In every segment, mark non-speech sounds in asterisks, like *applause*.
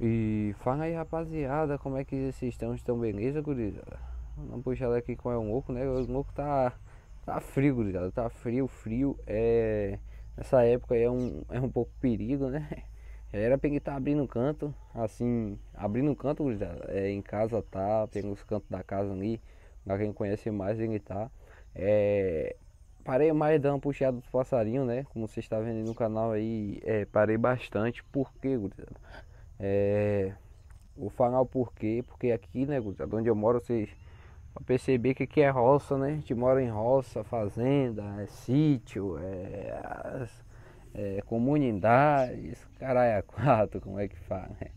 E fala aí rapaziada, como é que vocês estão? Estão beleza, gurizada? Não puxar aqui com é o louco né? O louco tá, tá frio, gurizada. Tá frio, frio. É... Nessa época é um, é um pouco perigo, né? Já *laughs* era peguei tá abrindo um canto, assim, abrindo um canto, gurizada. É, em casa tá, tem os cantos da casa ali. Pra quem conhece mais, ele tá. É... Parei mais dando uma puxada do passarinho, né? Como vocês estão tá vendo no canal aí, é, parei bastante. Por quê, gurizada? É, vou falar o porquê, porque aqui, né, onde eu moro, vocês vão perceber que aqui é roça, né? A gente mora em roça, fazenda, é sítio, é, é, comunidades, caralho, quatro, como é que fala, né?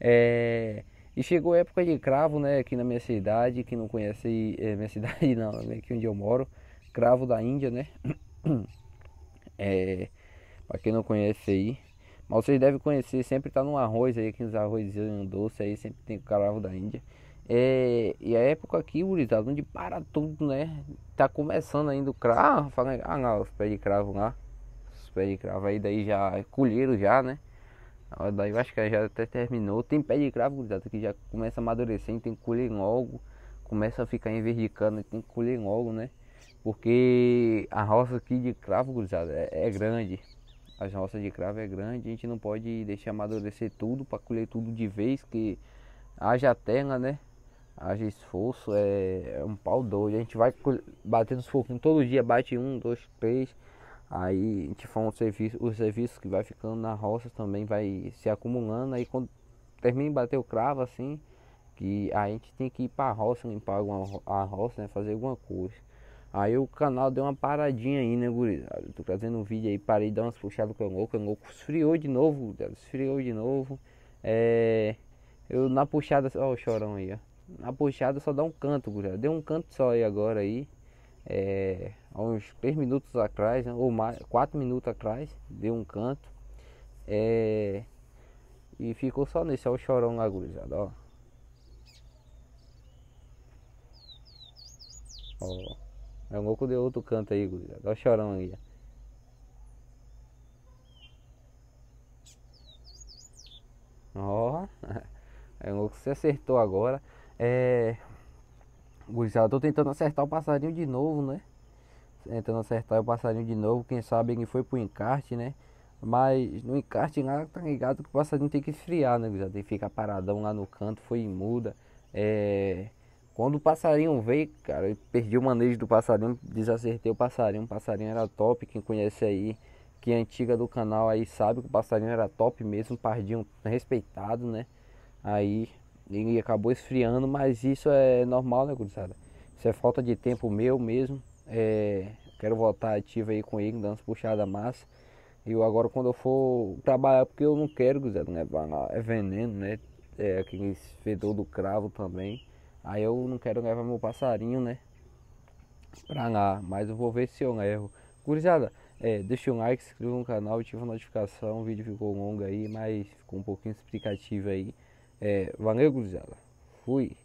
É, e chegou a época de cravo, né, aqui na minha cidade, que não conhece é, minha *laughs* cidade não, aqui é onde eu moro, cravo da Índia, né? *clears throat* É, para quem não conhece aí, mas vocês devem conhecer, sempre tá no arroz aí, que uns arrozinhos doce aí, sempre tem o cravo da Índia. É, e a época aqui, gurizada, onde para tudo, né? Tá começando ainda o cravo, ah, falando, ah não, os pés de cravo lá, os pés de cravo aí, daí já é colheram já, né? Daí eu acho que já até terminou. Tem pé de cravo, gurizada, que já começa a amadurecer, tem que colher logo, começa a ficar cana, tem que colher logo, né? Porque a roça aqui de cravo, gurizada, é, é grande as roças de cravo é grande, a gente não pode deixar amadurecer tudo para colher tudo de vez, que haja terra, né? Haja esforço, é, é um pau doido. A gente vai batendo os foguinhos todo dia, bate um, dois, três. Aí a gente faz um serviço, os serviços que vai ficando na roça também vai se acumulando. Aí quando termina de bater o cravo assim, que a gente tem que ir para a roça, limpar alguma, a roça, né? Fazer alguma coisa. Aí o canal deu uma paradinha aí, né, gurizada? Tô trazendo um vídeo aí, parei de dar umas puxadas com o Cangô. O Cangô esfriou de novo, esfriou de novo. É... Eu na puxada, ó o chorão aí, ó. Na puxada só dá um canto, gurizada. Deu um canto só aí agora aí. É... Há uns 3 minutos atrás, né? ou mais, 4 minutos atrás, deu um canto. É... E ficou só nesse, ó o chorão lá, gurizada, ó. Ó. É um louco de outro canto aí, gurizada. Olha o chorão aí. Ó. *laughs* É um louco que você acertou agora. É. Gurizada, tô tentando acertar o passarinho de novo, né? Tentando acertar o passarinho de novo. Quem sabe ele foi pro encarte, né? Mas no encarte lá, tá ligado que o passarinho tem que esfriar, né, gurizada? Tem que ficar paradão lá no canto, foi muda. É quando o passarinho veio, cara, eu perdi o manejo do passarinho, desacertei o passarinho. O passarinho era top, quem conhece aí, que é antiga do canal aí sabe que o passarinho era top mesmo, pardinho respeitado, né? Aí ele acabou esfriando, mas isso é normal, né, gurizada? Isso é falta de tempo meu mesmo. É, quero voltar ativo aí com ele, dando puxada massa. E agora quando eu for trabalhar, porque eu não quero, gurizada, né? É veneno, né? É aquele fedor do cravo também. Aí eu não quero levar meu passarinho, né? Pra lá, mas eu vou ver se eu levo. Gurizada, é, deixa um like, se inscreva no canal, ativa a notificação. O vídeo ficou longo aí, mas ficou um pouquinho explicativo aí. É, valeu, gurizada. Fui.